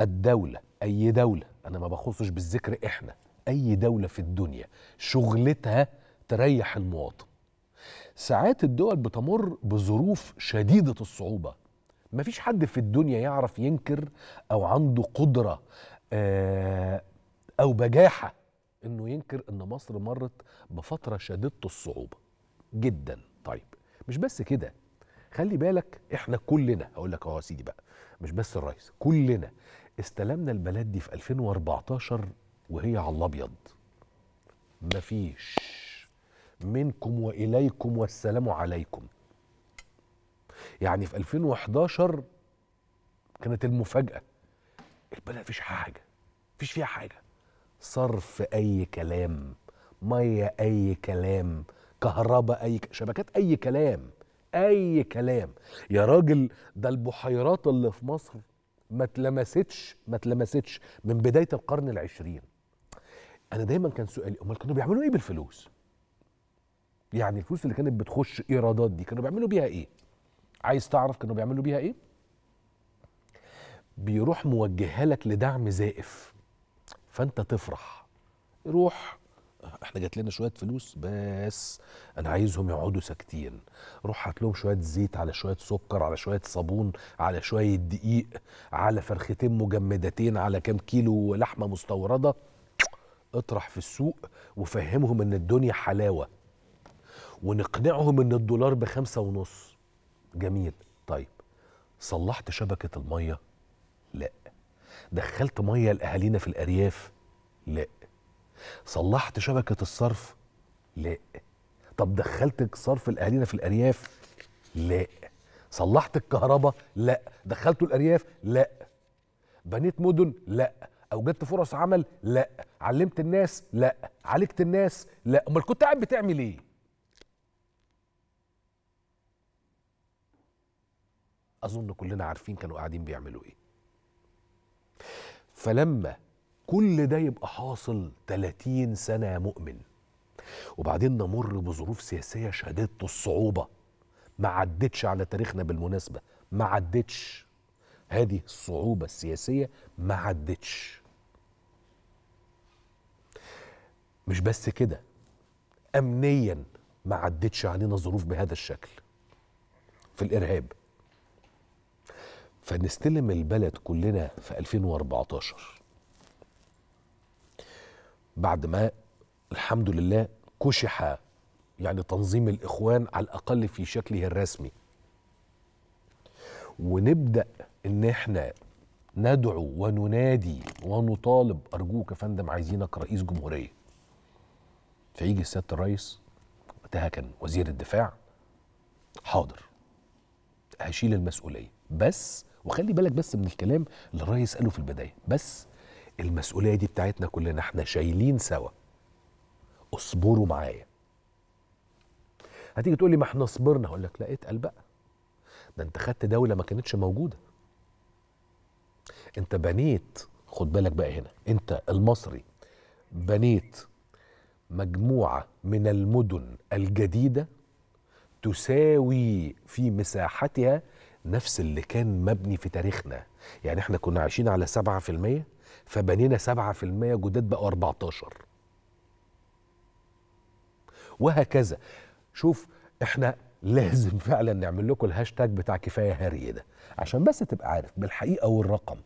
الدولة أي دولة أنا ما بخصش بالذكر إحنا أي دولة في الدنيا شغلتها تريح المواطن ساعات الدول بتمر بظروف شديدة الصعوبة مفيش حد في الدنيا يعرف ينكر أو عنده قدرة آه، أو بجاحة إنه ينكر إن مصر مرت بفترة شديدة الصعوبة جدا طيب مش بس كده خلي بالك احنا كلنا هقول لك اهو يا سيدي بقى مش بس الرئيس كلنا استلمنا البلد دي في 2014 وهي على الابيض مفيش منكم واليكم والسلام عليكم يعني في 2011 كانت المفاجاه البلد مفيش حاجه مفيش فيها حاجه صرف اي كلام ميه اي كلام كهرباء اي ك... شبكات اي كلام اي كلام يا راجل ده البحيرات اللي في مصر ما اتلمستش ما اتلمستش من بدايه القرن العشرين انا دايما كان سؤالي امال كانوا بيعملوا ايه بالفلوس يعني الفلوس اللي كانت بتخش ايرادات دي كانوا بيعملوا بيها ايه عايز تعرف كانوا بيعملوا بيها ايه بيروح موجهها لك لدعم زائف فانت تفرح روح احنا جات لنا شويه فلوس بس انا عايزهم يقعدوا ساكتين روح هات لهم شويه زيت على شويه سكر على شويه صابون على شويه دقيق على فرختين مجمدتين على كام كيلو لحمه مستورده اطرح في السوق وفهمهم ان الدنيا حلاوه ونقنعهم ان الدولار بخمسة ونص جميل طيب صلحت شبكة المية؟ لا دخلت مية لأهالينا في الأرياف؟ لا صلحت شبكه الصرف لا طب دخلت صرف الاهالينا في الارياف لا صلحت الكهرباء لا دخلته الارياف لا بنيت مدن لا اوجدت فرص عمل لا علمت الناس لا عالجت الناس لا امال كنت قاعد بتعمل ايه اظن كلنا عارفين كانوا قاعدين بيعملوا ايه فلما كل ده يبقى حاصل 30 سنة يا مؤمن وبعدين نمر بظروف سياسية شديدة الصعوبة ما عدتش على تاريخنا بالمناسبة ما عدتش هذه الصعوبة السياسية ما عدتش مش بس كده أمنيا ما عدتش علينا ظروف بهذا الشكل في الإرهاب فنستلم البلد كلنا في 2014 بعد ما الحمد لله كشح يعني تنظيم الإخوان على الأقل في شكله الرسمي ونبدأ إن إحنا ندعو وننادي ونطالب أرجوك يا فندم عايزينك رئيس جمهورية فيجي سيادة الرئيس وقتها كان وزير الدفاع حاضر هشيل المسؤولية بس وخلي بالك بس من الكلام اللي الرئيس قاله في البداية بس المسؤوليه دي بتاعتنا كلنا احنا شايلين سوا اصبروا معايا هتيجي تقول لي ما احنا صبرنا هقول لك لا اتقل بقى ده انت خدت دوله ما كانتش موجوده انت بنيت خد بالك بقى هنا انت المصري بنيت مجموعه من المدن الجديده تساوي في مساحتها نفس اللي كان مبني في تاريخنا يعني احنا كنا عايشين على 7% فبنينا 7% جداد بقوا 14 وهكذا شوف احنا لازم فعلا نعمل لكم الهاشتاج بتاع كفايه هري ده عشان بس تبقى عارف بالحقيقه والرقم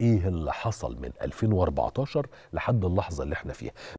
ايه اللي حصل من 2014 لحد اللحظه اللي احنا فيها